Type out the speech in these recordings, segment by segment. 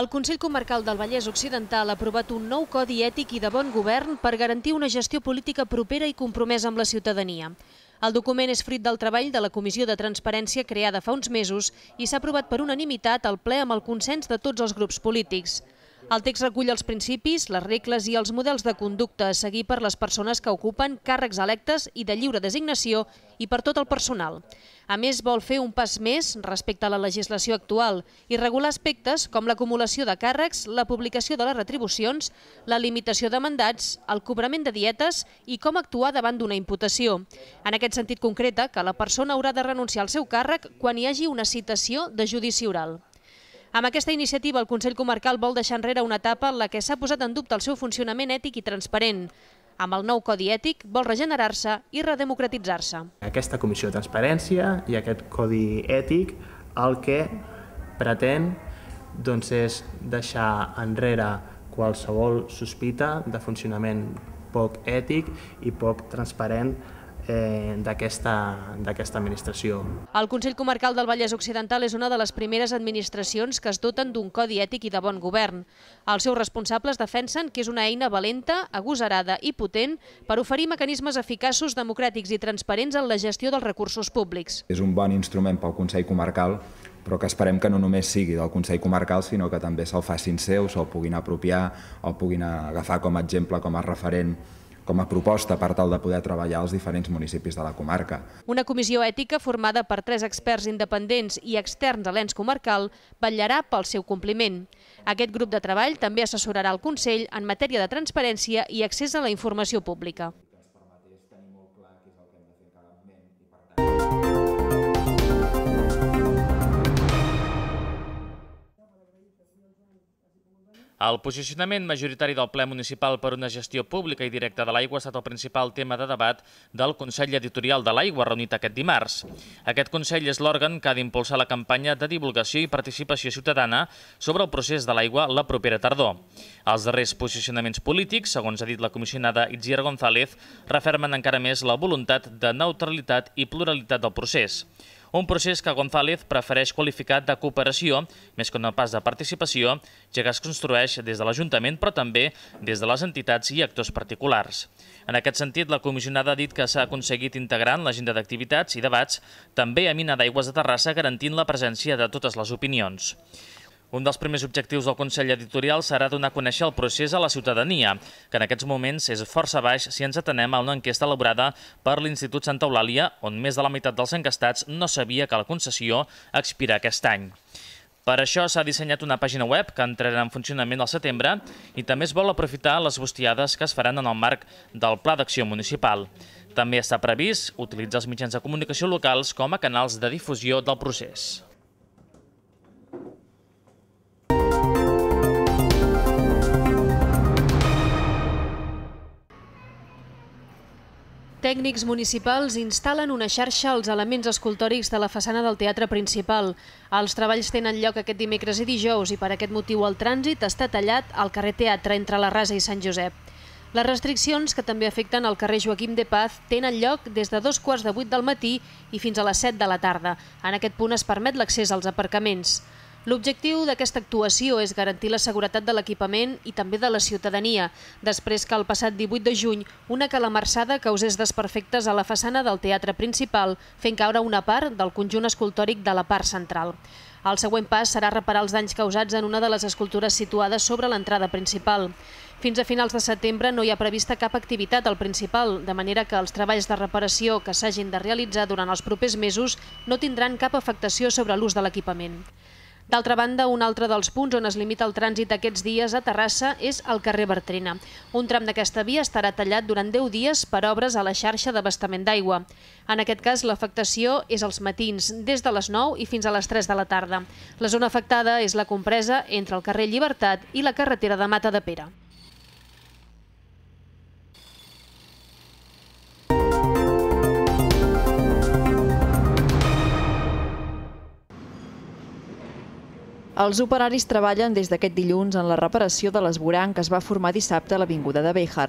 El Consell Comarcal del Vallès Occidental ha aprovat un nou codi ètic i de bon govern per garantir una gestió política propera i compromesa amb la ciutadania. El document és fruit del treball de la Comissió de Transparència creada fa uns mesos i s'ha aprovat per unanimitat al ple amb el consens de tots els grups polítics. El text recull els principis, les regles i els models de conducta a seguir per les persones que ocupen càrrecs electes i de lliure designació i per tot el personal. A més, vol fer un pas més respecte a la legislació actual i regular aspectes com l'acumulació de càrrecs, la publicació de les retribucions, la limitació de mandats, el cobrament de dietes i com actuar davant d'una imputació. En aquest sentit concreta que la persona haurà de renunciar al seu càrrec quan hi hagi una citació de judici oral. Amb aquesta iniciativa, el Consell Comarcal vol deixar enrere una etapa en la que s'ha posat en dubte el seu funcionament ètic i transparent. Amb el nou codi ètic vol regenerar-se i redemocratitzar-se. Aquesta comissió de transparència i aquest codi ètic el que pretén doncs, és deixar enrere qualsevol sospita de funcionament poc ètic i poc transparent Eh, d'aquesta administració. El Consell Comarcal del Vallès Occidental és una de les primeres administracions que es doten d'un codi ètic i de bon govern. Els seus responsables defensen que és una eina valenta, agosarada i potent per oferir mecanismes eficaços, democràtics i transparents en la gestió dels recursos públics. És un bon instrument pel Consell Comarcal però que esperem que no només sigui del Consell Comarcal, sinó que també se'l facin seu, se'l puguin apropiar, el puguin agafar com a exemple, com a referent com a proposta per tal de poder treballar als diferents municipis de la comarca. Una comissió ètica formada per tres experts independents i externs a l'ens comarcal vetllarà pel seu compliment. Aquest grup de treball també assessorarà el Consell en matèria de transparència i accés a la informació pública. El posicionament majoritari del ple municipal per una gestió pública i directa de l'aigua ha estat el principal tema de debat del Consell Editorial de l'Aigua reunit aquest dimarts. Aquest Consell és l'òrgan que ha d'impulsar la campanya de divulgació i participació ciutadana sobre el procés de l'aigua la propera tardor. Els darrers posicionaments polítics, segons ha dit la comissionada Itziar González, refermen encara més la voluntat de neutralitat i pluralitat del procés un procés que González prefereix qualificat de cooperació més que no pas de participació, ja que es construeix des de l'Ajuntament però també des de les entitats i actors particulars. En aquest sentit, la comissionada ha dit que s'ha aconseguit integrar en l'agenda d'activitats i debats també a Mina d'Aigües de Terrassa garantint la presència de totes les opinions. Un dels primers objectius del Consell Editorial serà donar a conèixer el procés a la ciutadania, que en aquests moments és força baix si ens atenem a una enquesta elaborada per l'Institut Santa Eulàlia, on més de la meitat dels encastats no sabia que la concessió expira aquest any. Per això s'ha dissenyat una pàgina web que entrarà en funcionament al setembre i també es vol aprofitar les bustiades que es faran en el marc del Pla d'Acció Municipal. També està previst utilitzar els mitjans de comunicació locals com a canals de difusió del procés. Tècnics municipals instal·len una xarxa als elements escultòrics de la façana del teatre principal. Els treballs tenen lloc aquest dimecres i dijous i per aquest motiu el trànsit està tallat al carrer Teatre entre la Rasa i Sant Josep. Les restriccions, que també afecten el carrer Joaquim de Paz, tenen lloc des de dos quarts de vuit del matí i fins a les set de la tarda. En aquest punt es permet l'accés als aparcaments. L'objectiu d'aquesta actuació és garantir la seguretat de l'equipament i també de la ciutadania, després que el passat 18 de juny una calamarsada causés desperfectes a la façana del teatre principal, fent caure una part del conjunt escultòric de la part central. El següent pas serà reparar els danys causats en una de les escultures situades sobre l'entrada principal. Fins a finals de setembre no hi ha prevista cap activitat al principal, de manera que els treballs de reparació que s'hagin de realitzar durant els propers mesos no tindran cap afectació sobre l'ús de l'equipament. D'altra banda, un altre dels punts on es limita el trànsit aquests dies a Terrassa és el carrer Bertrina. Un tram d'aquesta via estarà tallat durant 10 dies per obres a la xarxa d'abastament d'aigua. En aquest cas, l'afectació és als matins, des de les 9 i fins a les 3 de la tarda. La zona afectada és la compresa entre el carrer Llibertat i la carretera de Mata de Pere. Els operaris treballen des d'aquest dilluns en la reparació de l'esborant que es va formar dissabte a l'Avinguda de Béjar.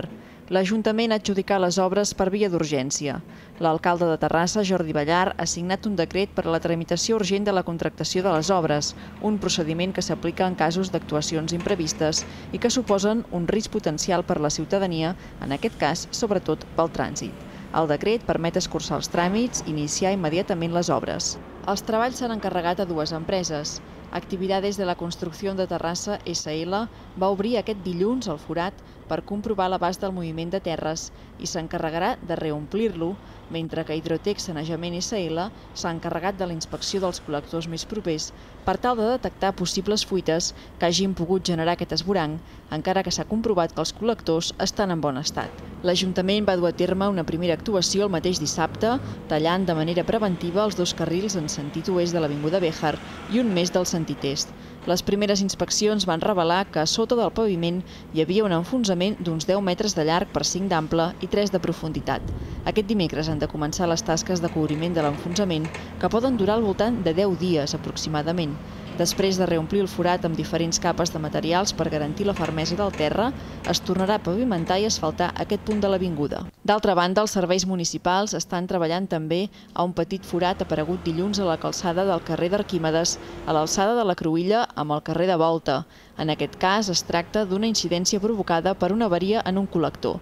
L'Ajuntament ha adjudicat les obres per via d'urgència. L'alcalde de Terrassa, Jordi Ballar, ha signat un decret per a la tramitació urgent de la contractació de les obres, un procediment que s'aplica en casos d'actuacions imprevistes i que suposen un risc potencial per la ciutadania, en aquest cas, sobretot pel trànsit. El decret permet escurçar els tràmits i iniciar immediatament les obres. Els treballs s'han encarregat a dues empreses. Actividades de la Construcció de Terrassa SL va obrir aquest dilluns el forat per comprovar l'abast del moviment de terres i s'encarregarà de reomplir-lo, mentre que Hidrotec Sanejament SL s'ha encarregat de la inspecció dels col·lectors més propers per tal de detectar possibles fuites que hagin pogut generar aquest esboranc, encara que s'ha comprovat que els col·lectors estan en bon estat. L'Ajuntament va dur a terme una primera actuació el mateix dissabte, tallant de manera preventiva els dos carrils en sentit oest de l'Avinguda Béjar i un més del sentit est. Les primeres inspeccions van revelar que a sota del paviment hi havia un enfonsament d'uns 10 metres de llarg per 5 d'ample i 3 de profunditat. Aquest dimecres han de començar les tasques de cobriment de l'enfonsament, que poden durar al voltant de 10 dies aproximadament. Després de reomplir el forat amb diferents capes de materials per garantir la fermesa del terra, es tornarà a pavimentar i asfaltar aquest punt de l'avinguda. D'altra banda, els serveis municipals estan treballant també a un petit forat aparegut dilluns a la calçada del carrer d'Arquímedes, a l'alçada de la Cruïlla amb el carrer de Volta, en aquest cas, es tracta d'una incidència provocada per una avaria en un col·lector.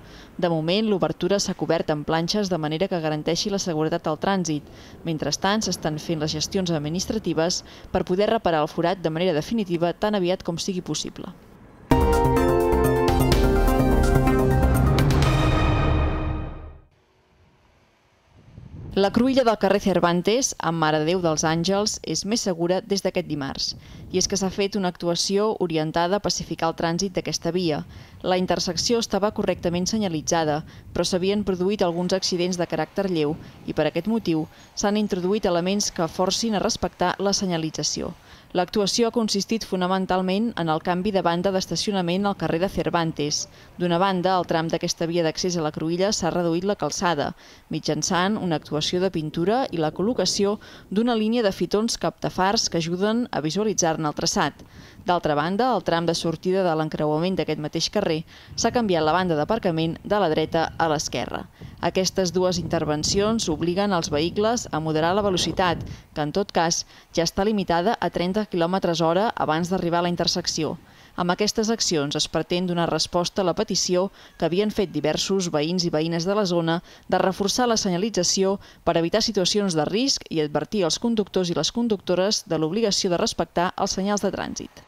De moment, l'obertura s'ha cobert amb planxes de manera que garanteixi la seguretat al trànsit. Mentrestant, s'estan fent les gestions administratives per poder reparar el forat de manera definitiva tan aviat com sigui possible. La cruïlla del carrer Cervantes, amb Mare Déu dels Àngels, és més segura des d'aquest dimarts. I és que s'ha fet una actuació orientada a pacificar el trànsit d'aquesta via. La intersecció estava correctament senyalitzada, però s'havien produït alguns accidents de caràcter lleu i per aquest motiu s'han introduït elements que forcin a respectar la senyalització. L'actuació ha consistit fonamentalment en el canvi de banda d'estacionament al carrer de Cervantes. D'una banda, el tram d'aquesta via d'accés a la Cruïlla s'ha reduït la calçada, mitjançant una actuació de pintura i la col·locació d'una línia de fitons captafars que ajuden a visualitzar-ne el traçat. D'altra banda, el tram de sortida de l'encreuament d'aquest mateix carrer s'ha canviat la banda d'aparcament de la dreta a l'esquerra. Aquestes dues intervencions obliguen els vehicles a moderar la velocitat, que en tot cas ja està limitada a 30 km hora abans d'arribar a la intersecció. Amb aquestes accions es pretén donar resposta a la petició que havien fet diversos veïns i veïnes de la zona de reforçar la senyalització per evitar situacions de risc i advertir els conductors i les conductores de l'obligació de respectar els senyals de trànsit.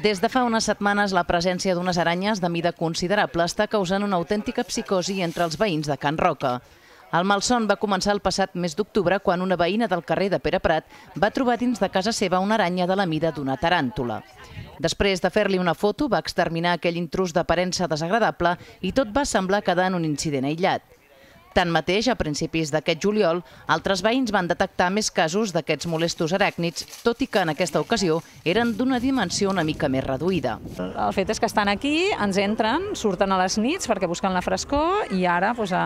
Des de fa unes setmanes, la presència d'unes aranyes de mida considerable està causant una autèntica psicosi entre els veïns de Can Roca. El malson va començar el passat mes d'octubre quan una veïna del carrer de Pere Prat va trobar dins de casa seva una aranya de la mida d'una taràntula. Després de fer-li una foto, va exterminar aquell intrus d'aparença desagradable i tot va semblar quedar en un incident aïllat. Tanmateix, a principis d'aquest juliol, altres veïns van detectar més casos d'aquests molestos aràcnids, tot i que en aquesta ocasió eren d'una dimensió una mica més reduïda. El fet és que estan aquí, ens entren, surten a les nits perquè busquen la frescor i ara doncs, a,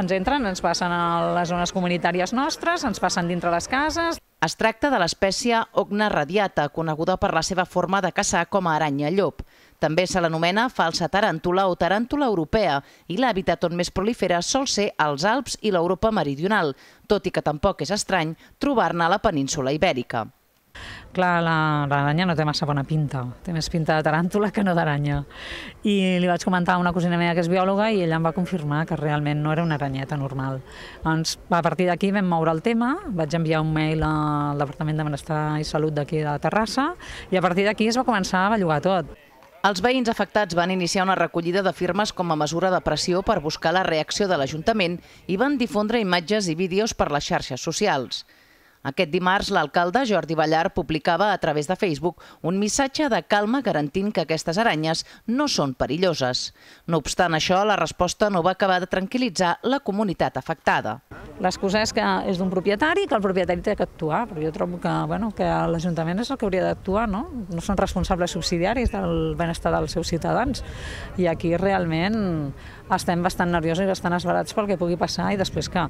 ens entren, ens passen a les zones comunitàries nostres, ens passen dintre les cases. Es tracta de l'espècie Ogna radiata, coneguda per la seva forma de caçar com a aranya llop. També se l'anomena falsa taràntula o taràntula europea i l'hàbitat on més prolifera sol ser als Alps i l'Europa meridional, tot i que tampoc és estrany trobar-ne a la península ibèrica. Clar, l'aranya no té massa bona pinta, té més pinta de taràntula que no d'aranya. I li vaig comentar a una cosina meva que és biòloga i ella em va confirmar que realment no era una aranyeta normal. Doncs a partir d'aquí vam moure el tema, vaig enviar un mail al Departament de Benestar i Salut d'aquí de Terrassa i a partir d'aquí es va començar a bellugar tot. Els veïns afectats van iniciar una recollida de firmes com a mesura de pressió per buscar la reacció de l'Ajuntament i van difondre imatges i vídeos per les xarxes socials. Aquest dimarts, l'alcalde Jordi Ballar publicava a través de Facebook un missatge de calma garantint que aquestes aranyes no són perilloses. No obstant això, la resposta no va acabar de tranquil·litzar la comunitat afectada. L'excusa és que és d'un propietari que el propietari té que actuar, però jo trobo que, bueno, que l'Ajuntament és el que hauria d'actuar, no? No són responsables subsidiaris del benestar dels seus ciutadans i aquí realment estem bastant nerviosos i bastant esbarats pel que pugui passar i després que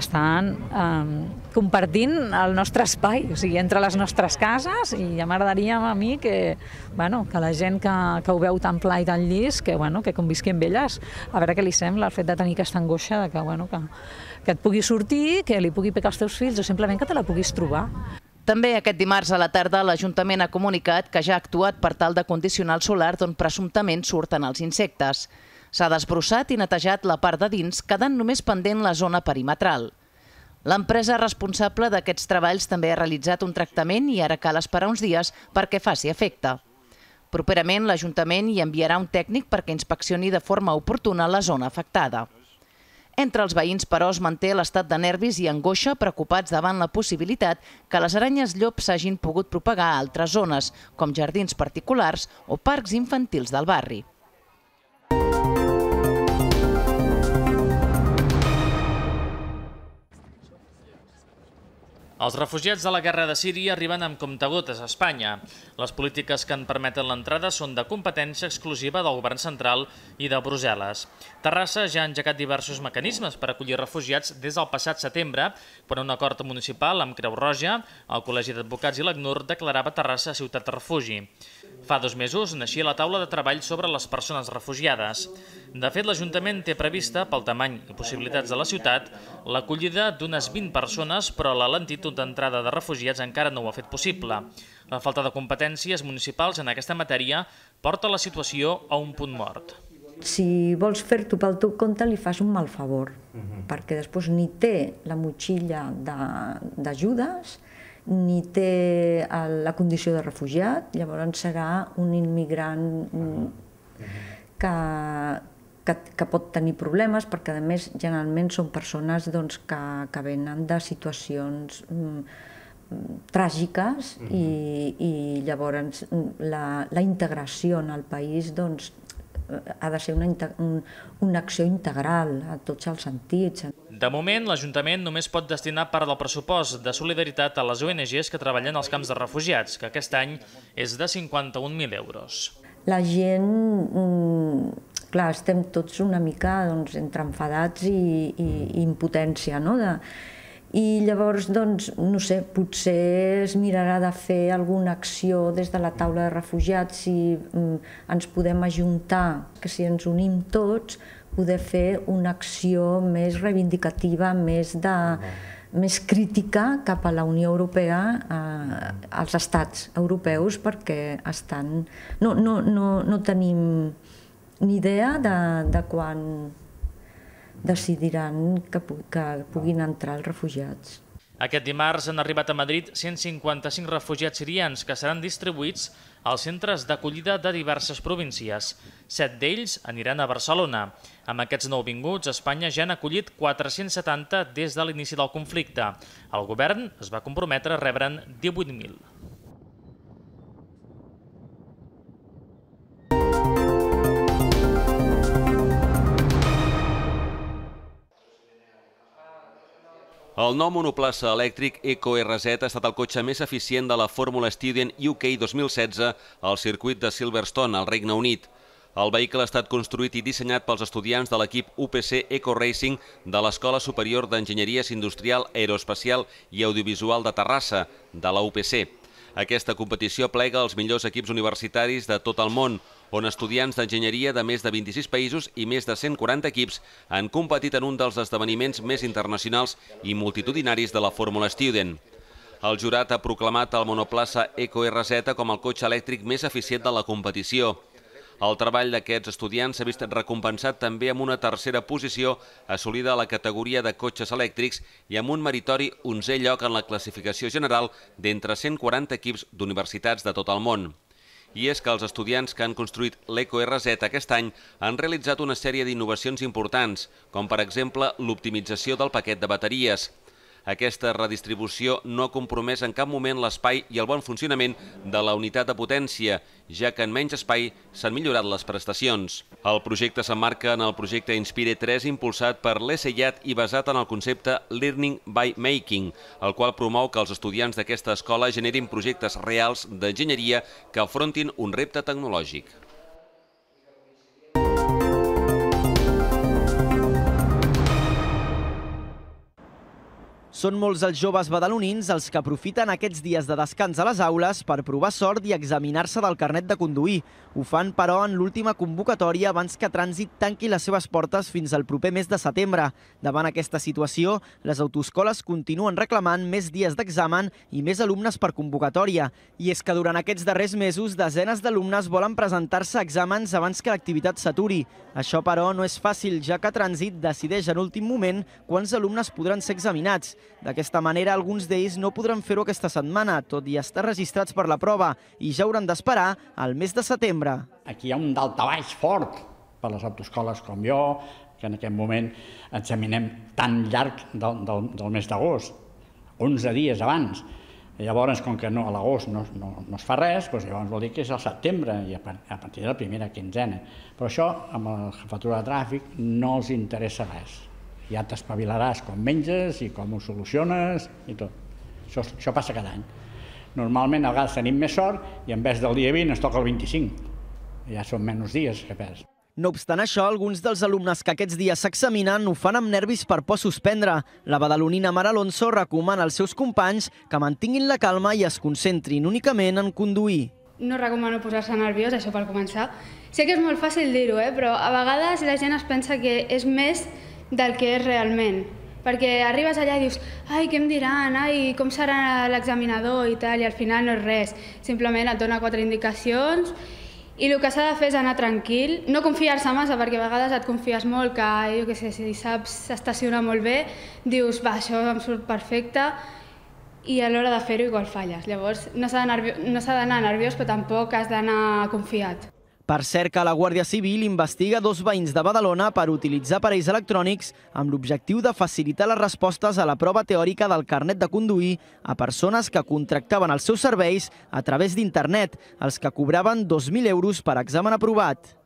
estan eh, compartint el nostre espai, o sigui, entre les nostres cases i ja m'agradaria a mi que, bueno, que la gent que, que ho veu tan pla i tan llis, que, bueno, que convisqui amb elles, a veure què li sembla el fet de tenir aquesta angoixa de que, bueno, que, que et pugui sortir, que li pugui pecar els teus fills o simplement que te la puguis trobar. També aquest dimarts a la tarda l'Ajuntament ha comunicat que ja ha actuat per tal de condicionar el solar d'on presumptament surten els insectes. S'ha desbrossat i netejat la part de dins, quedant només pendent la zona perimetral. L'empresa responsable d'aquests treballs també ha realitzat un tractament i ara cal esperar uns dies perquè faci efecte. Properament, l'Ajuntament hi enviarà un tècnic perquè inspeccioni de forma oportuna la zona afectada. Entre els veïns, però, es manté l'estat de nervis i angoixa preocupats davant la possibilitat que les aranyes llop s'hagin pogut propagar a altres zones, com jardins particulars o parcs infantils del barri. Els refugiats de la guerra de Síria arriben amb comptagotes a Espanya. Les polítiques que en permeten l'entrada són de competència exclusiva del govern central i de Brussel·les. Terrassa ja ha engegat diversos mecanismes per acollir refugiats des del passat setembre, però un acord municipal amb Creu Roja, el Col·legi d'Advocats i l'ACNUR declarava Terrassa ciutat refugi. Fa dos mesos naixia la taula de treball sobre les persones refugiades. De fet, l'Ajuntament té prevista, pel tamany i possibilitats de la ciutat, l'acollida d'unes 20 persones, però la lentitud d'entrada de refugiats encara no ho ha fet possible. La falta de competències municipals en aquesta matèria porta la situació a un punt mort si vols fer-t'ho pel teu compte li fas un mal favor, mhm. perquè després ni té la motxilla d'ajudes, ni té la condició de refugiat, llavors serà un immigrant mhm. que, que, que pot tenir problemes perquè a més generalment són persones doncs, que, que venen de situacions mm, tràgiques mm -hmm. i, i llavors mm, la, la integració en el país doncs, ha de ser una, un, una acció integral a tots els sentits. De moment, l'Ajuntament només pot destinar part del pressupost de solidaritat a les ONGs que treballen als camps de refugiats, que aquest any és de 51.000 euros. La gent mm, clar, estem tots una mica doncs, entre enfadats i, i, i impotència, no? De, i llavors, doncs, no sé, potser es mirarà de fer alguna acció des de la taula de refugiats, si mm, ens podem ajuntar, que si ens unim tots, poder fer una acció més reivindicativa, més, de, més crítica cap a la Unió Europea, a, als estats europeus, perquè estan... No, no, no, no tenim ni idea de, de quan decidiran que, que puguin entrar els refugiats. Aquest dimarts han arribat a Madrid 155 refugiats sirians que seran distribuïts als centres d'acollida de diverses províncies. Set d'ells aniran a Barcelona. Amb aquests nouvinguts, Espanya ja han acollit 470 des de l'inici del conflicte. El govern es va comprometre a rebre'n 18.000. El nou monoplaça elèctric Eco RZ ha estat el cotxe més eficient de la Fórmula Student UK 2016 al circuit de Silverstone, al Regne Unit. El vehicle ha estat construït i dissenyat pels estudiants de l'equip UPC Eco Racing de l'Escola Superior d'Enginyeries Industrial, Aeroespacial i Audiovisual de Terrassa, de la UPC. Aquesta competició plega els millors equips universitaris de tot el món, on estudiants d'enginyeria de més de 26 països i més de 140 equips han competit en un dels esdeveniments més internacionals i multitudinaris de la Fórmula Student. El jurat ha proclamat el monoplaça Eco RZ com el cotxe elèctric més eficient de la competició. El treball d'aquests estudiants s'ha vist recompensat també amb una tercera posició assolida a la categoria de cotxes elèctrics i amb un meritori 11è lloc en la classificació general d'entre 140 equips d'universitats de tot el món i és que els estudiants que han construït l'EcoRZ aquest any han realitzat una sèrie d'innovacions importants, com per exemple l'optimització del paquet de bateries. Aquesta redistribució no ha compromès en cap moment l'espai i el bon funcionament de la unitat de potència, ja que en menys espai s'han millorat les prestacions. El projecte s'emmarca en el projecte Inspire 3 impulsat per l'ESEIAT i basat en el concepte Learning by Making, el qual promou que els estudiants d'aquesta escola generin projectes reals d'enginyeria que afrontin un repte tecnològic. Són molts els joves badalonins els que aprofiten aquests dies de descans a les aules per provar sort i examinar-se del carnet de conduir. Ho fan, però, en l'última convocatòria abans que Trànsit tanqui les seves portes fins al proper mes de setembre. Davant aquesta situació, les autoscoles continuen reclamant més dies d'examen i més alumnes per convocatòria. I és que durant aquests darrers mesos, desenes d'alumnes volen presentar-se a exàmens abans que l'activitat s'aturi. Això, però, no és fàcil, ja que Trànsit decideix en últim moment quants alumnes podran ser examinats. D'aquesta manera, alguns d'ells no podran fer-ho aquesta setmana, tot i estar registrats per la prova, i ja hauran d'esperar al mes de setembre. Aquí hi ha un daltabaix fort per les autoscoles com jo, que en aquest moment examinem tan llarg del, del, del mes d'agost, 11 dies abans. I llavors, com que no, a l'agost no, no, no es fa res, doncs llavors vol dir que és al setembre i a, a partir de la primera quinzena. Però això, amb la jefatura de tràfic, no els interessa res ja t'espavilaràs com menges i com ho soluciones i tot. Això, això passa cada any. Normalment a vegades tenim més sort i en vez del dia 20 es toca el 25. Ja són menys dies que perds. No obstant això, alguns dels alumnes que aquests dies s'examinen ho fan amb nervis per por suspendre. La badalonina Mar Alonso recomana als seus companys que mantinguin la calma i es concentrin únicament en conduir. No recomano posar-se nerviós, això per començar. Sé que és molt fàcil dir-ho, eh? però a vegades la gent es pensa que és més del que és realment. Perquè arribes allà i dius, ai, què em diran, ai, com serà l'examinador i tal, i al final no és res. Simplement et dona quatre indicacions i el que s'ha de fer és anar tranquil, no confiar-se massa, perquè a vegades et confies molt, que jo què sé, si saps estacionar molt bé, dius, va, això em surt perfecte, i a l'hora de fer-ho igual falles. Llavors no s'ha d'anar nerviós, no nerviós, però tampoc has d'anar confiat. Per cert que la Guàrdia Civil investiga dos veïns de Badalona per utilitzar aparells electrònics amb l'objectiu de facilitar les respostes a la prova teòrica del carnet de conduir a persones que contractaven els seus serveis a través d'internet, els que cobraven 2.000 euros per examen aprovat.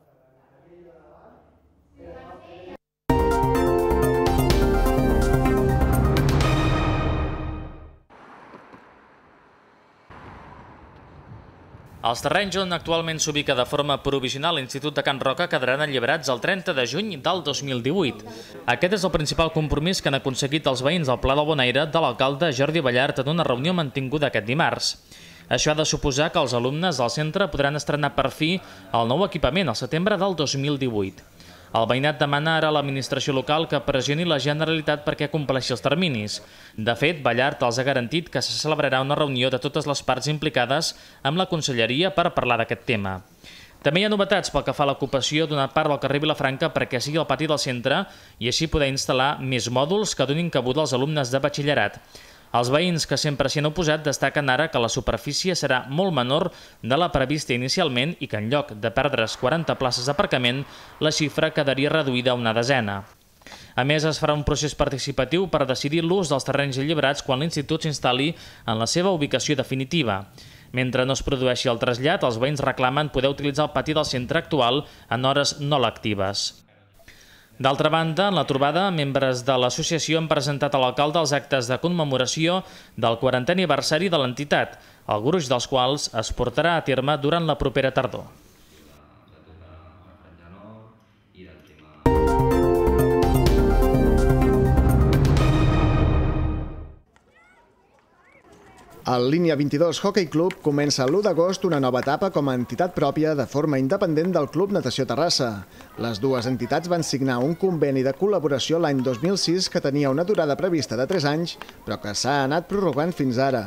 Els terrenys on actualment s'ubica de forma provisional l'Institut de Can Roca quedaran alliberats el 30 de juny del 2018. Aquest és el principal compromís que han aconseguit els veïns del Pla del Bonaire de l'alcalde Jordi Ballart en una reunió mantinguda aquest dimarts. Això ha de suposar que els alumnes del centre podran estrenar per fi el nou equipament al setembre del 2018. El veïnat demana ara a l'administració local que pressioni la Generalitat perquè compleixi els terminis. De fet, Ballart els ha garantit que se celebrarà una reunió de totes les parts implicades amb la Conselleria per parlar d'aquest tema. També hi ha novetats pel que fa a l'ocupació d'una part del carrer Vilafranca perquè sigui el pati del centre i així poder instal·lar més mòduls que donin cabuda als alumnes de batxillerat. Els veïns que sempre s'hi han oposat destaquen ara que la superfície serà molt menor de la prevista inicialment i que en lloc de perdre's 40 places d'aparcament, la xifra quedaria reduïda a una desena. A més, es farà un procés participatiu per decidir l'ús dels terrenys alliberats quan l'institut s'instal·li en la seva ubicació definitiva. Mentre no es produeixi el trasllat, els veïns reclamen poder utilitzar el pati del centre actual en hores no lectives. D'altra banda, en la trobada, membres de l'associació han presentat a l'alcalde els actes de commemoració del 40è aniversari de l'entitat, el gruix dels quals es portarà a terme durant la propera tardor. El Línia 22 Hockey Club comença l'1 d'agost una nova etapa com a entitat pròpia de forma independent del Club Natació Terrassa. Les dues entitats van signar un conveni de col·laboració l'any 2006 que tenia una durada prevista de 3 anys, però que s'ha anat prorrogant fins ara.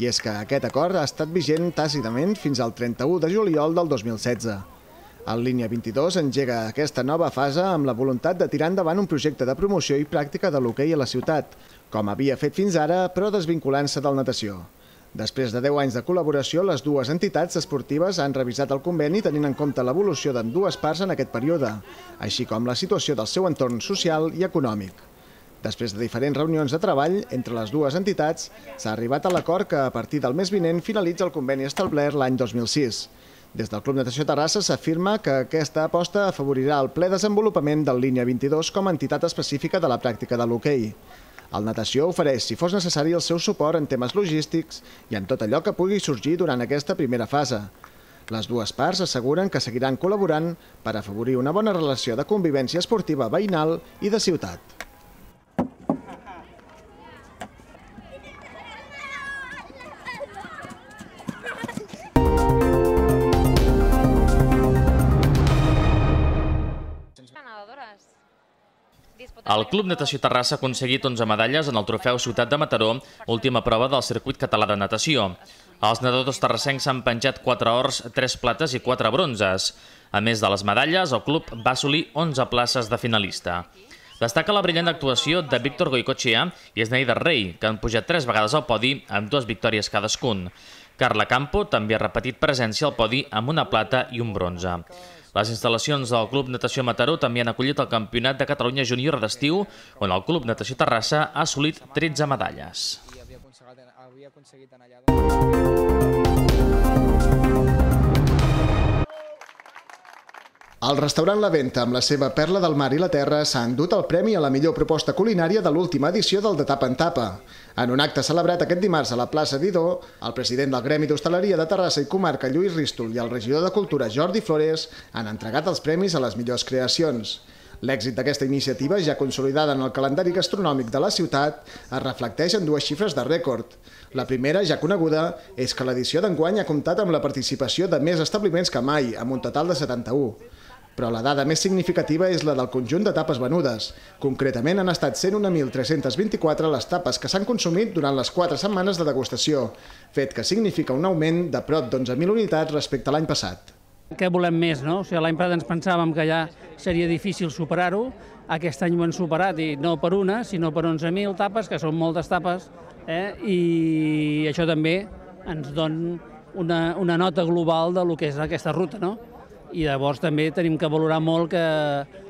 I és que aquest acord ha estat vigent tàcitament fins al 31 de juliol del 2016. El Línia 22 engega aquesta nova fase amb la voluntat de tirar endavant un projecte de promoció i pràctica de l'hoquei a la ciutat, com havia fet fins ara, però desvinculant-se del natació. Després de 10 anys de col·laboració, les dues entitats esportives han revisat el conveni tenint en compte l'evolució d'en dues parts en aquest període, així com la situació del seu entorn social i econòmic. Després de diferents reunions de treball entre les dues entitats, s'ha arribat a l'acord que a partir del mes vinent finalitza el conveni establert l'any 2006. Des del Club Natació Terrassa s'afirma que aquesta aposta afavorirà el ple desenvolupament del Línia 22 com a entitat específica de la pràctica de l'hoquei. El Natació ofereix, si fos necessari, el seu suport en temes logístics i en tot allò que pugui sorgir durant aquesta primera fase. Les dues parts asseguren que seguiran col·laborant per afavorir una bona relació de convivència esportiva veïnal i de ciutat. El Club Natació Terrassa ha aconseguit 11 medalles en el trofeu Ciutat de Mataró, última prova del circuit català de natació. Els nedadors terrassencs s'han penjat 4 ors, 3 plates i 4 bronzes. A més de les medalles, el club va assolir 11 places de finalista. Destaca la brillant actuació de Víctor Goicochea i Esneida Rey, que han pujat 3 vegades al podi amb dues victòries cadascun. Carla Campo també ha repetit presència al podi amb una plata i un bronze. Les instal·lacions del Club Natació Mataró també han acollit el Campionat de Catalunya Júnior d'estiu, on el Club Natació Terrassa ha assolit 13 medalles. havia aconseguit anar allà... Doncs. El restaurant La Venta, amb la seva perla del mar i la terra, s'ha endut el premi a la millor proposta culinària de l'última edició del De Tapa en Tapa. En un acte celebrat aquest dimarts a la plaça d'Idó, el president del Gremi d'Hostaleria de Terrassa i Comarca, Lluís Ristol, i el regidor de Cultura, Jordi Flores, han entregat els premis a les millors creacions. L'èxit d'aquesta iniciativa, ja consolidada en el calendari gastronòmic de la ciutat, es reflecteix en dues xifres de rècord. La primera, ja coneguda, és que l'edició d'enguany ha comptat amb la participació de més establiments que mai, amb un total de 71 però la dada més significativa és la del conjunt de tapes venudes. Concretament han estat 101.324 les tapes que s'han consumit durant les 4 setmanes de degustació, fet que significa un augment de prop d'11.000 unitats respecte a l'any passat. Què volem més, no? O sigui, l'any passat ens pensàvem que ja seria difícil superar-ho, aquest any ho hem superat, i no per una, sinó per 11.000 tapes, que són moltes tapes, eh? i això també ens dona una, una nota global de lo que és aquesta ruta, no? I llavors també tenim que valorar molt que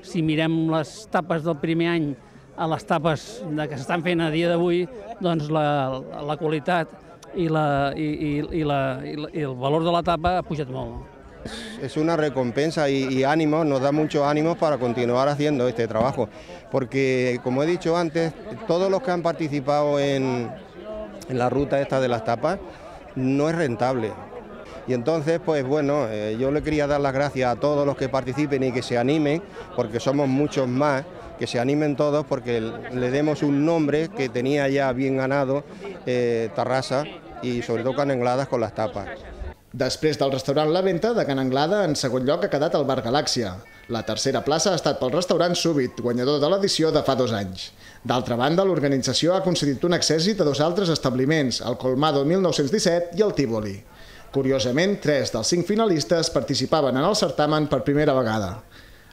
si mirem les tapes del primer any a les tapes de que s'estan fent a dia d'avui, doncs la, la qualitat i, la, i, i, i, la, i, la, i el valor de la tapa ha pujat molt. Es una recompensa y, y, ánimo, nos da mucho ánimo para continuar haciendo este trabajo, porque como he dicho antes, todos los que han participado en, en la ruta esta de las tapas no es rentable, Y entonces, pues bueno, eh, yo le quería dar las gracias a todos los que participen y que se animen, porque somos muchos más, que se animen todos porque le demos un nombre que tenía ya bien ganado eh, Tarrasa ...y sobre todo Anglades con las tapas". Després del restaurant La Venta de Canenglada... en segon lloc ha quedat el Bar Galàxia. La tercera plaça ha estat pel restaurant Súbit, guanyador de l'edició de fa dos anys. D'altra banda, l'organització ha concedit un accésit... a dos altres establiments, el Colmado 1917 i el Tívoli. Curiosament, tres dels cinc finalistes participaven en el certamen per primera vegada.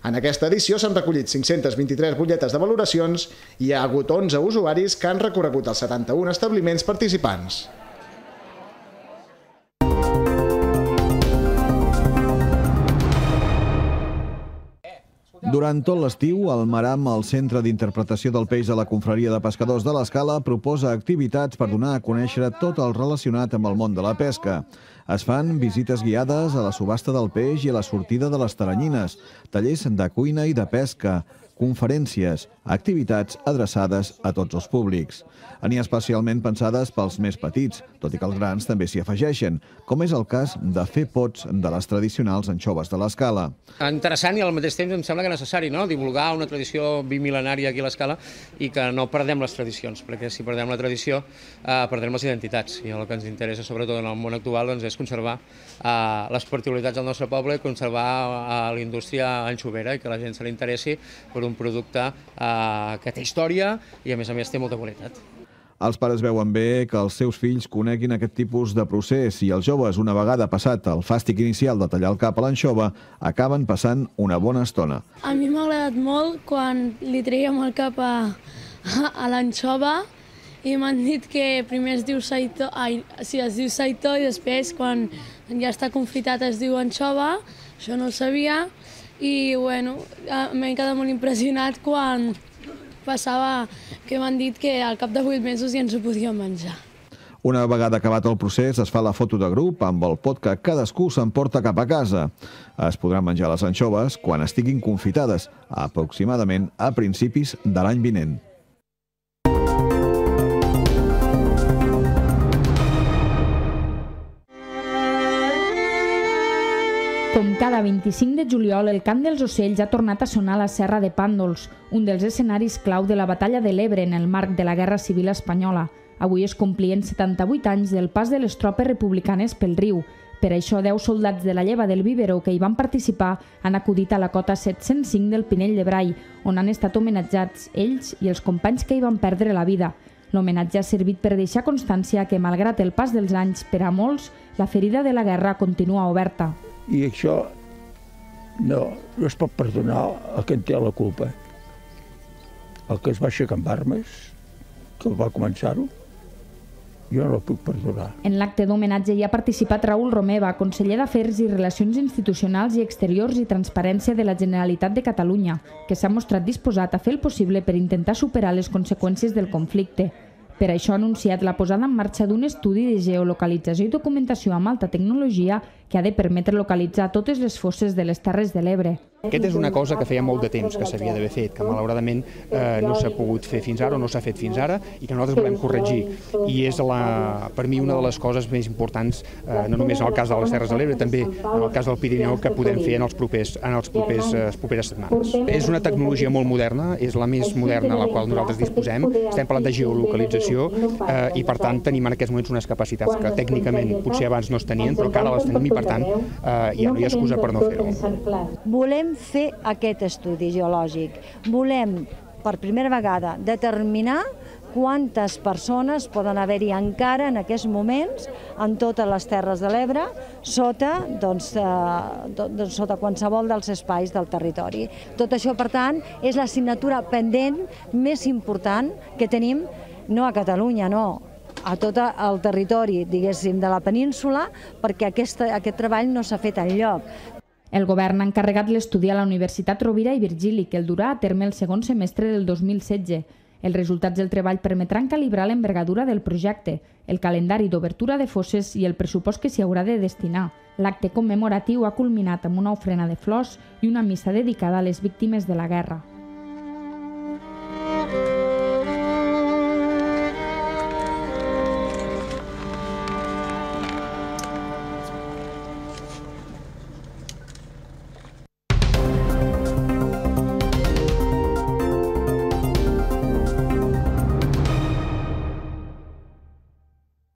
En aquesta edició s'han recollit 523 butlletes de valoracions i hi ha hagut 11 usuaris que han recorregut els 71 establiments participants. Durant tot l'estiu, el Maram, el Centre d'Interpretació del Peix de la Confraria de Pescadors de l'Escala, proposa activitats per donar a conèixer tot el relacionat amb el món de la pesca. Es fan visites guiades a la subhasta del peix i a la sortida de les taranyines, tallers de cuina i de pesca, conferències, activitats adreçades a tots els públics. N'hi ha especialment pensades pels més petits, tot i que els grans també s'hi afegeixen, com és el cas de fer pots de les tradicionals anxoves de l'escala. Interessant i al mateix temps em sembla que necessari no? divulgar una tradició bimil·lenària aquí a l'escala i que no perdem les tradicions, perquè si perdem la tradició eh, perdrem les identitats i el que ens interessa sobretot en el món actual doncs, és conservar eh, les particularitats del nostre poble, conservar eh, la indústria anxovera i que la gent se li interessi per un producte eh, que té història i, a més a més, té molta qualitat. Els pares veuen bé que els seus fills coneguin aquest tipus de procés i els joves, una vegada passat el fàstic inicial de tallar el cap a l'anxova, acaben passant una bona estona. A mi m'ha agradat molt quan li traiem el cap a, a l'anxova i m'han dit que primer es diu Saito, ai, sí, es diu Saito i després quan ja està confitat es diu anxova, això no ho sabia, i bueno, ah, m'he quedat molt impressionat quan passava que m'han dit que al cap de 8 mesos ja ens ho podíem menjar. Una vegada acabat el procés, es fa la foto de grup amb el pot que cadascú s'emporta cap a casa. Es podran menjar les anxoves quan estiguin confitades, aproximadament a principis de l'any vinent. cada 25 de juliol el cant dels ocells ha tornat a sonar a la Serra de Pàndols, un dels escenaris clau de la Batalla de l'Ebre en el marc de la Guerra Civil Espanyola. Avui es complien 78 anys del pas de les tropes republicanes pel riu. Per això, 10 soldats de la lleva del Víbero que hi van participar han acudit a la cota 705 del Pinell de Brai, on han estat homenatjats ells i els companys que hi van perdre la vida. L'homenatge ha servit per deixar constància que, malgrat el pas dels anys, per a molts, la ferida de la guerra continua oberta. I això no, no es pot perdonar a qui en té la culpa. El que es va aixecar amb armes, que va començar-ho, jo no la puc perdonar. En l'acte d'homenatge hi ha participat Raül Romeva, conseller d'Afers i Relacions Institucionals i Exteriors i Transparència de la Generalitat de Catalunya, que s'ha mostrat disposat a fer el possible per intentar superar les conseqüències del conflicte. Per això ha anunciat la posada en marxa d'un estudi de geolocalització i documentació amb alta tecnologia que ha de permetre localitzar totes les fosses de les Terres de l'Ebre. Aquest és una cosa que feia molt de temps que s'havia d'haver fet, que malauradament eh, no s'ha pogut fer fins ara o no s'ha fet fins ara i que nosaltres volem corregir. I és la, per mi una de les coses més importants, eh, no només en el cas de les Terres de l'Ebre, també en el cas del Pirineu, que podem fer en els propers, en els propers, les eh, properes setmanes. És una tecnologia molt moderna, és la més moderna a la qual nosaltres disposem, estem parlant de geolocalització eh, i per tant tenim en aquests moments unes capacitats que tècnicament potser abans no es tenien, però que ara les tenim i per tant eh, ja no hi ha excusa per no fer-ho. Volem volem fer aquest estudi geològic. Volem, per primera vegada, determinar quantes persones poden haver-hi encara en aquests moments en totes les Terres de l'Ebre sota, doncs, eh, doncs, sota qualsevol dels espais del territori. Tot això, per tant, és la signatura pendent més important que tenim no a Catalunya, no, a tot el territori, diguéssim, de la península, perquè aquesta, aquest treball no s'ha fet enlloc. El govern ha encarregat l'estudi a la Universitat Rovira i Virgili, que el durà a terme el segon semestre del 2016. Els resultats del treball permetran calibrar l'envergadura del projecte, el calendari d'obertura de fosses i el pressupost que s'hi haurà de destinar. L'acte commemoratiu ha culminat amb una ofrena de flors i una missa dedicada a les víctimes de la guerra.